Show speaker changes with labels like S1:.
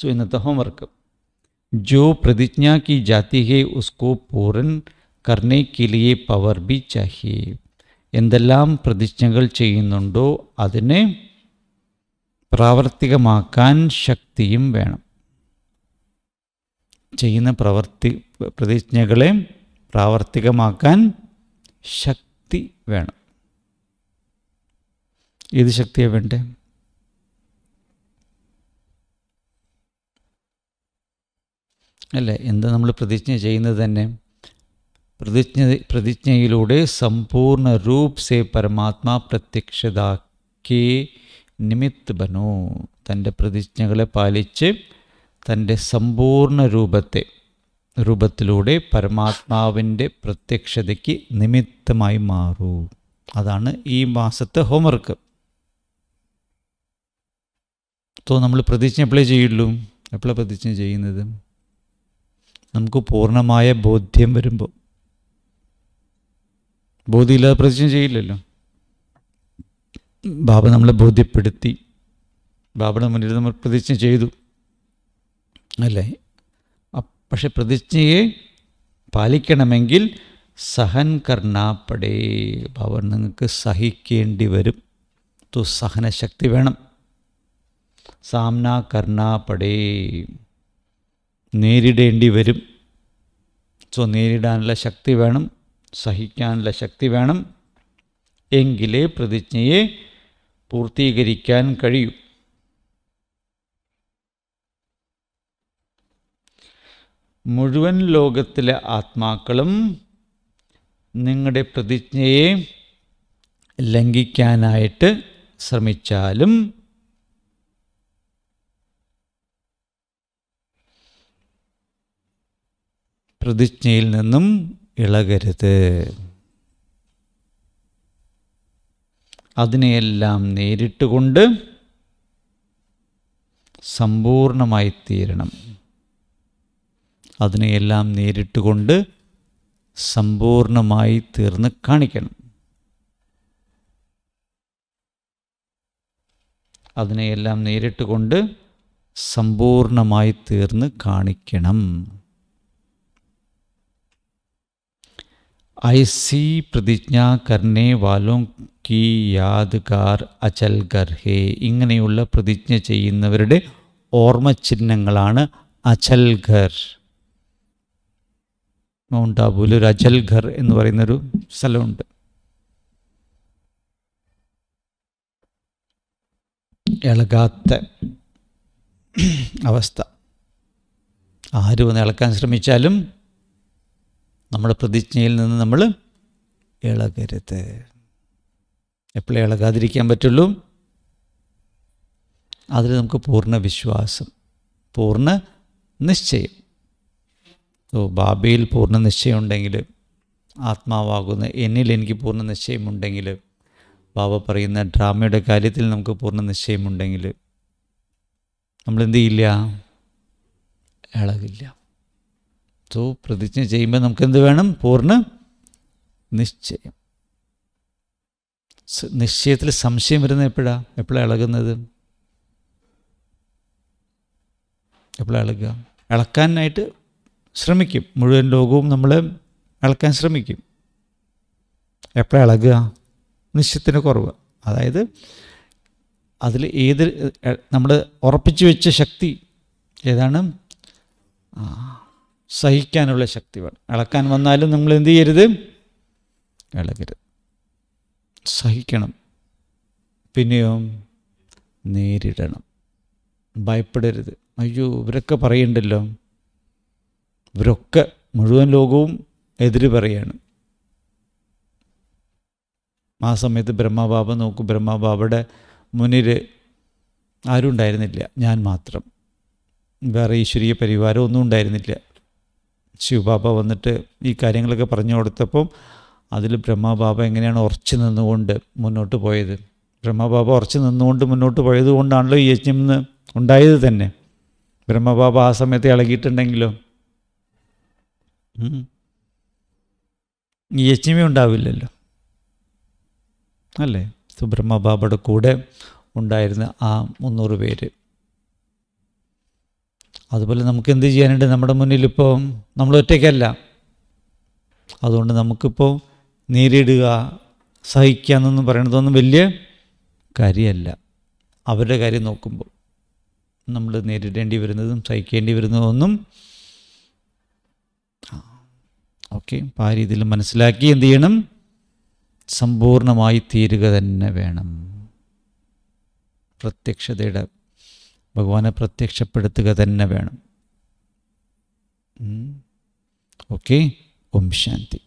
S1: सो इनता homework जो प्रतिज्ञा की जाती है उसको पूर्ण करने के लिए പവർ ബി चाहिए എന്തെല്ലാം പ്രതിജ്ഞകൾ ചെയ്യുന്നുണ്ടോ അതിനെ പ്രാവർത്തികമാക്കാൻ ശക്തിയും വേണം ചെയ്യുന്ന പ്രവർത്തി പ്രതിജ്ഞകളെ പ്രാവർത്തികമാക്കാൻ ശക്തി വേണം ഏത് ശക്തിയാണ് വേണ്ടത് അല്ലേ എന്ത് നമ്മൾ പ്രതിജ്ഞ ചെയ്യുന്നത് തന്നെ പ്രതിജ്ഞ പ്രതിജ്ഞയിലൂടെ സമ്പൂർണ്ണ രൂപ് സേ പരമാത്മാ പ്രത്യക്ഷതാക്കി നിമിത്ത് ബനു തൻ്റെ പ്രതിജ്ഞകളെ പാലിച്ച് തൻ്റെ സമ്പൂർണ്ണ രൂപത്തെ രൂപത്തിലൂടെ പരമാത്മാവിൻ്റെ പ്രത്യക്ഷതയ്ക്ക് നിമിത്തമായി മാറൂ അതാണ് ഈ മാസത്തെ ഹോംവർക്ക് അപ്പോൾ നമ്മൾ പ്രതിജ്ഞ എപ്പോഴേ ചെയ്യുള്ളൂ എപ്പോഴാണ് പ്രതിജ്ഞ ചെയ്യുന്നത് നമുക്ക് പൂർണ്ണമായ ബോധ്യം വരുമ്പോൾ ബോധ്യമില്ലാതെ പ്രതിജ്ഞ ചെയ്യില്ലല്ലോ ബാബ നമ്മളെ ബോധ്യപ്പെടുത്തി ബാബയുടെ മുന്നിൽ നമ്മൾ പ്രതിജ്ഞ ചെയ്തു അല്ലേ പക്ഷെ പ്രതിജ്ഞയെ പാലിക്കണമെങ്കിൽ സഹൻ കർണാപ്പടേ ബാബ നിങ്ങൾക്ക് സഹിക്കേണ്ടി വരും തു സഹനശക്തി വേണം സാമ്ന കർണാപ്പടേ നേരിടേണ്ടി വരും സോ നേരിടാനുള്ള ശക്തി വേണം സഹിക്കാനുള്ള ശക്തി വേണം എങ്കിലേ പ്രതിജ്ഞയെ പൂർത്തീകരിക്കാൻ കഴിയൂ മുഴുവൻ ലോകത്തിലെ ആത്മാക്കളും നിങ്ങളുടെ പ്രതിജ്ഞയെ ലംഘിക്കാനായിട്ട് ശ്രമിച്ചാലും പ്രതിജ്ഞയിൽ നിന്നും ഇളകരുത് അതിനെയെല്ലാം നേരിട്ടുകൊണ്ട് സമ്പൂർണമായി തീരണം അതിനെയെല്ലാം നേരിട്ടുകൊണ്ട് സമ്പൂർണമായി തീർന്ന് കാണിക്കണം അതിനെയെല്ലാം നേരിട്ടുകൊണ്ട് സമ്പൂർണമായി തീർന്ന് കാണിക്കണം ऐसी प्रतिज्ञा करने वालों की यादगार അചൽ ഗർഹേ ഇങ്ങനെയുള്ള പ്രതിജ്ഞ ചെയ്യുന്നവരുടെ ഓർമ്മചിഹ്നങ്ങളാണ് ചിഹ്നങ്ങളാണ് അചൽ ഘർ മൗണ്ട് ആബുവിൽ ഒരു അചൽ എന്ന് പറയുന്നൊരു സ്ഥലമുണ്ട് ഇളകാത്ത അവസ്ഥ ആര് വന്ന് ഇളക്കാൻ ശ്രമിച്ചാലും നമ്മുടെ പ്രതിജ്ഞയിൽ നിന്ന് നമ്മൾ ഇളകരുത് എപ്പോഴേ ഇളകാതിരിക്കാൻ പറ്റുള്ളൂ അതിൽ നമുക്ക് പൂർണ്ണ വിശ്വാസം പൂർണ്ണ നിശ്ചയം ഓ ബാബയിൽ പൂർണ്ണ നിശ്ചയം ഉണ്ടെങ്കിൽ ആത്മാവാകുന്ന എന്നിൽ എനിക്ക് പൂർണ്ണ നിശ്ചയമുണ്ടെങ്കിൽ ബാബ പറയുന്ന ഡ്രാമയുടെ കാര്യത്തിൽ നമുക്ക് പൂർണ്ണ നിശ്ചയമുണ്ടെങ്കിൽ നമ്മളെന്ത് ചെയ്യില്ല ഇളകില്ല സോ പ്രതിജ്ഞ ചെയ്യുമ്പോൾ എന്ത് വേണം പൂർണ്ണ നിശ്ചയം നിശ്ചയത്തിൽ സംശയം വരുന്ന എപ്പോഴാണ് എപ്പോഴാണ് ഇളകുന്നത് എപ്പോഴാണ് ഇളകുക ഇളക്കാനായിട്ട് ശ്രമിക്കും മുഴുവൻ ലോകവും നമ്മൾ ഇളക്കാൻ ശ്രമിക്കും എപ്പോഴാണ് ഇളകുക നിശ്ചയത്തിന് കുറവ് അതായത് അതിൽ ഏത് നമ്മൾ ഉറപ്പിച്ചു വെച്ച ശക്തി ഏതാണ് സഹിക്കാനുള്ള ശക്തി വേണം ഇളക്കാൻ വന്നാലും നമ്മൾ എന്ത് ചെയ്യരുത് ഇളകരുത് സഹിക്കണം പിന്നെയോ നേരിടണം ഭയപ്പെടരുത് അയ്യോ ഇവരൊക്കെ പറയണ്ടല്ലോ ഇവരൊക്കെ മുഴുവൻ ലോകവും എതിര് പറയാണ് ആ സമയത്ത് ബ്രഹ്മബാബ നോക്കൂ ബ്രഹ്മബാബയുടെ മുന്നിൽ ആരും ഉണ്ടായിരുന്നില്ല ഞാൻ മാത്രം വേറെ ഈശ്വരീയ പരിവാരം ഒന്നും ഉണ്ടായിരുന്നില്ല ശിവബാബ വന്നിട്ട് ഈ കാര്യങ്ങളൊക്കെ പറഞ്ഞു കൊടുത്തപ്പം അതിൽ ബ്രഹ്മബാബ എങ്ങനെയാണ് ഉറച്ചു നിന്നുകൊണ്ട് മുന്നോട്ട് പോയത് ബ്രഹ്മബാബ ഉറച്ചു നിന്നുകൊണ്ട് മുന്നോട്ട് പോയത് കൊണ്ടാണല്ലോ ഈ യജ്ഞം ഉണ്ടായത് തന്നെ ബ്രഹ്മബാബ ആ സമയത്ത് ഇളകിയിട്ടുണ്ടെങ്കിലോ ഈ യജ്ഞമേ ഉണ്ടാവില്ലല്ലോ അല്ലേ സുബ്രഹ്മബാബയുടെ കൂടെ ഉണ്ടായിരുന്ന ആ മുന്നൂറ് പേര് അതുപോലെ നമുക്ക് എന്ത് ചെയ്യാനുണ്ട് നമ്മുടെ മുന്നിലിപ്പോൾ നമ്മൾ ഒറ്റയ്ക്കല്ല അതുകൊണ്ട് നമുക്കിപ്പോൾ നേരിടുക സഹിക്കുക എന്നൊന്നും പറയണതൊന്നും വലിയ കാര്യമല്ല അവരുടെ കാര്യം നോക്കുമ്പോൾ നമ്മൾ നേരിടേണ്ടി വരുന്നതും സഹിക്കേണ്ടി വരുന്നതൊന്നും ഓക്കെ അപ്പം ആ രീതിയിൽ മനസ്സിലാക്കി എന്ത് ചെയ്യണം സമ്പൂർണമായി തീരുക തന്നെ വേണം പ്രത്യക്ഷതയുടെ ഭഗവാനെ പ്രത്യക്ഷപ്പെടുത്തുക തന്നെ വേണം ഓക്കെ ഓം ശാന്തി